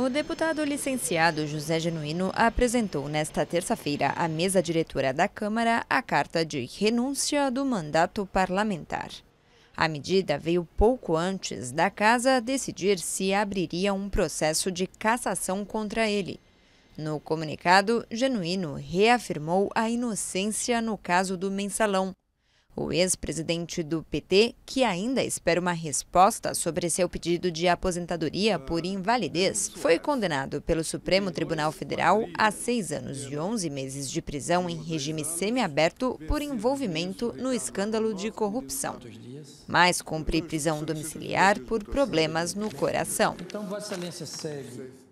O deputado licenciado José Genuíno apresentou nesta terça-feira à mesa diretora da Câmara a carta de renúncia do mandato parlamentar. A medida veio pouco antes da casa decidir se abriria um processo de cassação contra ele. No comunicado, Genuíno reafirmou a inocência no caso do mensalão o ex-presidente do PT, que ainda espera uma resposta sobre seu pedido de aposentadoria por invalidez, foi condenado pelo Supremo Tribunal Federal a seis anos e onze meses de prisão em regime semiaberto por envolvimento no escândalo de corrupção. Mas cumpre prisão domiciliar por problemas no coração. Então, Vossa Excelência segue.